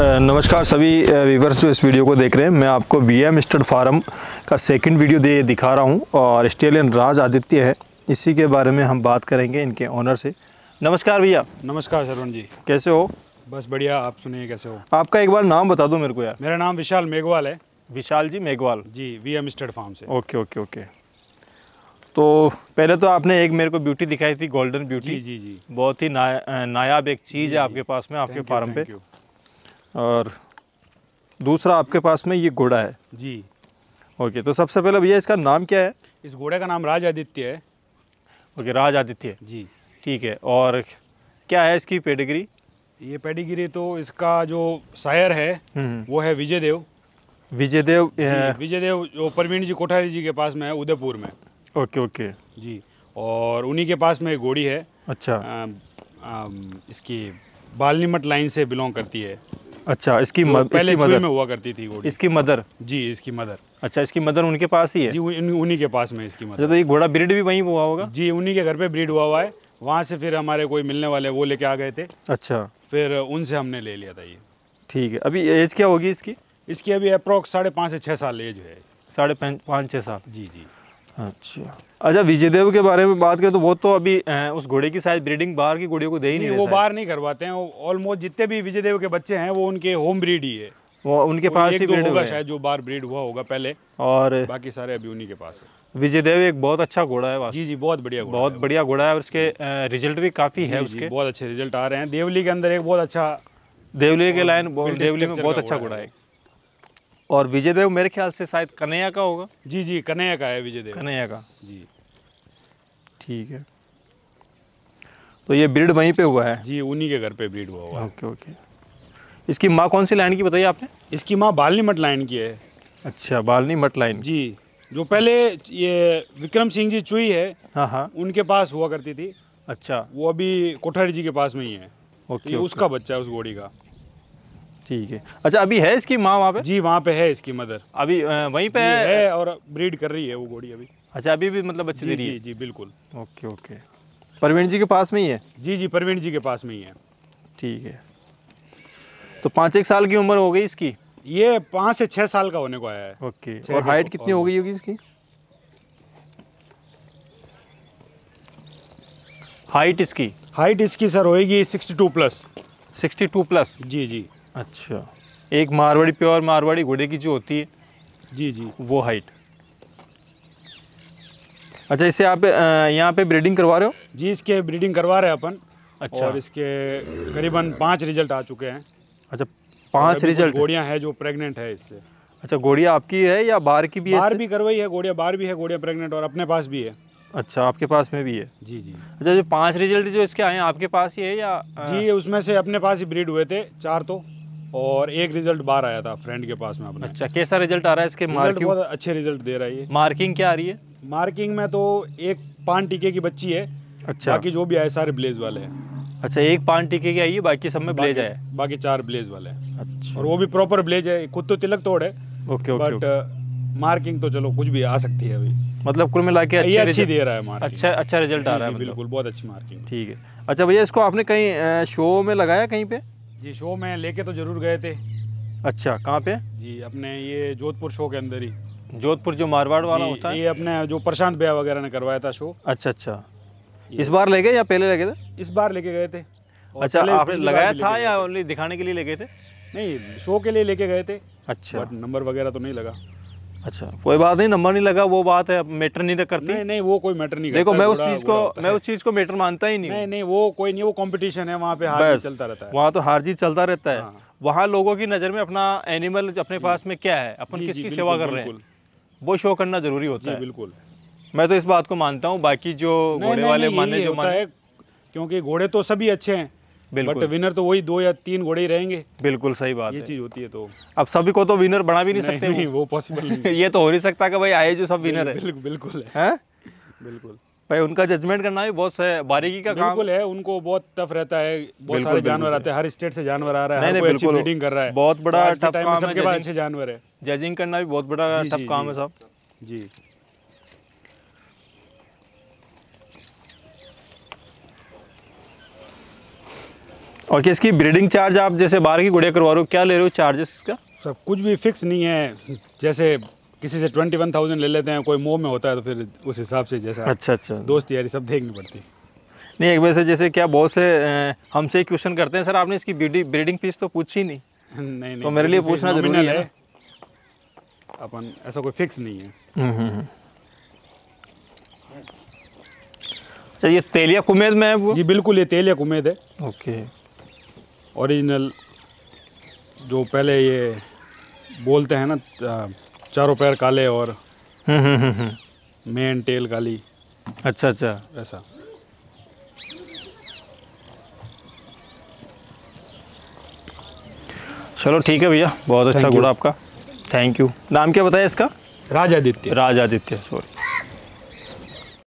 नमस्कार सभी व्यूवर्स जो इस वीडियो को देख रहे हैं मैं आपको वी एम स्टड फार्म का सेकंड वीडियो दे दिखा रहा हूं और ऑस्ट्रेलियन राज आदित्य है इसी के बारे में हम बात करेंगे इनके ऑनर से नमस्कार भैया नमस्कार शरवण जी कैसे हो बस बढ़िया आप सुनिए कैसे हो आपका एक बार नाम बता दो मेरे को यार मेरा नाम विशाल मेघवाल है Vishal ji Meghwal ji V M stud farm से ओके ओके ओके तो पहले तो आपने एक मेरे को ब्यूटी दिखाई थी गोल्डन ब्यूटी जी जी जी बहुत ही नायाब एक चीज़ है आपके पास में आपके फार्म पे और दूसरा आपके पास में ये घोड़ा है जी ओके तो सबसे पहले भैया इसका नाम क्या है इस घोड़े का नाम राज आदित्य है ओके राज आदित्य जी ठीक है और क्या है इसकी पेडिग्री ये पेडिग्री तो इसका जो शायर है हम्म। वो है विजय देव विजय देव विजय देव जो परवीन जी कोठारी जी के पास में है उदयपुर में ओके ओके जी और उन्हीं के पास में एक घोड़ी है अच्छा आ, आ, इसकी बालनीमठ लाइन से बिलोंग करती है अच्छा इसकी तो मद, पहले इसकी मदर में हुआ करती थी घोड़ी इसकी मदर जी इसकी मदर अच्छा इसकी मदर उनके पास ही है जी उन्हीं के पास में इसकी मदर अच्छा, तो ये घोड़ा ब्रीड भी वहीं हुआ होगा जी उन्हीं के घर पे ब्रीड हुआ हुआ है वहाँ से फिर हमारे कोई मिलने वाले वो लेके आ गए थे अच्छा फिर उनसे हमने ले लिया था ये ठीक है अभी एज क्या होगी इसकी इसकी अभी अप्रोक्स साढ़े पाँच से छः साल एज है साढ़े पाँच छः साल जी जी अच्छा अच्छा विजय देव के बारे में बात करें तो वो तो अभी उस घोड़े की शायद ब्रीडिंग बाहर की घोड़ियों को दे ही नहीं, वो बाहर नहीं करवाते हैं ऑलमोस्ट जितने भी विजय देव के बच्चे हैं वो उनके होम ब्रीड ही है वो उनके पास ही ब्रीड होगा शायद जो बाहर ब्रीड हुआ होगा पहले और बाकी सारे अभी उन्हीं के पास है विजय देव एक बहुत अच्छा घोड़ा है जी जी बहुत बढ़िया बहुत बढ़िया घोड़ा है और उसके रिजल्ट भी काफ़ी है उसके बहुत अच्छे रिजल्ट आ रहे हैं देवली के अंदर एक बहुत अच्छा देवली के लाइन देवली में बहुत अच्छा घोड़ा है और विजयदेव मेरे ख्याल से शायद कन्हैया का होगा जी जी कन्हैया का है विजयदेव कन्हैया का जी ठीक है तो ये ब्रीड वहीं पे हुआ है जी उन्हीं के घर पे ब्रीड हुआ हुआ ओके ओके इसकी माँ कौन सी लाइन की बताइए आपने इसकी माँ बालनी मठ लाइन की है अच्छा बालनी मठ लाइन जी जो पहले ये विक्रम सिंह जी चुई है हाँ हाँ उनके पास हुआ करती थी अच्छा वो अभी कोठारी जी के पास में ही है ओके, ओके उसका बच्चा है उस घोड़ी का ठीक है अच्छा अभी है इसकी माँ वहाँ पे जी वहाँ पे है इसकी मदर अभी वहीं पे है, और ब्रीड कर रही है वो घोड़ी अभी अच्छा अभी भी मतलब अच्छी जी, जी, जी बिल्कुल ओके ओके प्रवीण जी के पास में ही है जी जी प्रवीण जी के पास में ही है ठीक है तो पाँच एक साल की उम्र हो गई इसकी ये पाँच से छः साल का होने को आया है ओके और हाइट कितनी हो गई होगी इसकी हाइट इसकी हाइट इसकी सर होएगी two plus sixty two plus जी जी अच्छा एक मारवाड़ी प्योर मारवाड़ी घोड़े की जो होती है जी जी वो हाइट अच्छा इसे आप यहाँ पे ब्रीडिंग करवा रहे हो जी इसके ब्रीडिंग करवा रहे हैं अपन अच्छा और इसके करीबन पाँच रिजल्ट आ चुके हैं अच्छा पाँच रिजल्ट घोड़ियाँ हैं जो प्रेग्नेंट है इससे अच्छा घोड़िया आपकी है या बाहर की भी बाहर भी करवाई है घोड़िया बाहर भी है घोड़िया प्रेगनेंट और अपने पास भी है अच्छा आपके पास में भी है जी जी अच्छा जो पांच रिजल्ट जो इसके आए हैं आपके पास ही है या जी उसमें से अपने पास ही ब्रीड हुए थे चार तो और एक रिजल्ट बाहर आया था फ्रेंड के पास में अपने अच्छा कैसा रिजल्ट आ रहा है इसके मार्किंग बहुत अच्छे रिजल्ट दे रहा है मार्किंग क्या आ रही है मार्किंग में तो एक पान टीके की बच्ची है अच्छा बाकी जो भी आए सारे ब्लेज वाले हैं अच्छा एक पान टीके की आई है बाकी सब में ब्लेज आए बाकी चार ब्लेज वाले हैं अच्छा और वो भी प्रॉपर ब्लेज है खुद तो तिलक तोड़ है okay okay but marking uh, तो चलो कुछ भी आ सकती है अभी मतलब कुल मिला के अच्छी, अच्छी दे रहा है मार्किंग अच्छा अच्छा रिजल्ट आ रहा है मतलब। बिल्कुल बहुत अच्छी मार्किंग ठीक है अच्छा भैया इसको आपने कहीं शो में लगाया कहीं पे जी शो में लेके तो ज़रूर गए थे अच्छा कहाँ पे जी अपने ये जोधपुर शो के अंदर ही जोधपुर जो मारवाड़ वाला होता है ये अपने जो प्रशांत भैया वगैरह ने करवाया था शो अच्छा अच्छा इस बार ले गए या पहले लगे थे इस बार लेके गए थे अच्छा आपने लगाया था या ओनली दिखाने के लिए ले गए थे नहीं शो के लिए लेके गए थे अच्छा नंबर वगैरह तो नहीं लगा अच्छा कोई बात नहीं नंबर नहीं लगा वो बात है मैटर नहीं तो करती नहीं नहीं वो कोई मैटर नहीं देखो मैं उस चीज को मैं उस चीज को मैटर मानता ही नहीं नहीं नहीं वो कोई नहीं वो कंपटीशन है वहाँ पे हार चलता रहता है वहाँ तो हार जीत चलता रहता है हाँ। वहाँ लोगों की नज़र में अपना एनिमल अपने पास में क्या है अपन किसकी सेवा कर रहे हैं वो शो करना जरूरी होता है बिल्कुल मैं तो इस बात को मानता हूँ बाकी जो घोड़े वाले माने जो माने क्योंकि घोड़े तो सभी अच्छे हैं बट विनर तो वही दो या तीन घोड़े ही रहेंगे बिल्कुल सही बात ये चीज़ होती है तो अब सभी को तो विनर बना भी नहीं, सकते वो पॉसिबल ये तो हो नहीं सकता कि भाई आए जो सब विनर है बिल्कुल बिल्कुल है बिल्कुल भाई उनका जजमेंट करना भी बहुत बारीकी का काम है उनको बहुत टफ रहता है बहुत सारे जानवर आते हैं हर स्टेट से जानवर आ रहा है नहीं, नहीं, कोई कर रहा है बहुत बड़ा टफ काम है सबके पास अच्छे जानवर है जजिंग करना भी बहुत बड़ा टफ काम है सब जी और क्या इसकी ब्रीडिंग चार्ज आप जैसे बाहर की गुड़िया करवा रहे हो क्या ले रहे हो चार्जेस इसका सर कुछ भी फिक्स नहीं है जैसे किसी से ट्वेंटी वन थाउजेंड ले लेते हैं कोई मोह में होता है तो फिर उस हिसाब से जैसा अच्छा अच्छा दोस्त यारी सब देखनी पड़ती नहीं एक वैसे जैसे क्या बहुत से हमसे क्वेश्चन करते हैं सर आपने इसकी ब्रीडिंग फीस तो पूछी नहीं नहीं नहीं तो मेरे लिए पूछना जरूरी है अपन ऐसा कोई फिक्स नहीं है हम्म, हम्म, हम्म। अच्छा ये तेलिया कुमेद में है वो जी बिल्कुल ये तेलिया कुमेद है ओके ओरिजिनल जो पहले ये बोलते हैं ना चारों पैर काले और हम्म, हम्म, हम्म, मेन टेल काली अच्छा अच्छा ऐसा चलो ठीक है भैया बहुत अच्छा घोड़ा आपका थैंक यू नाम क्या बताया इसका राजादित्य राजादित्य सॉरी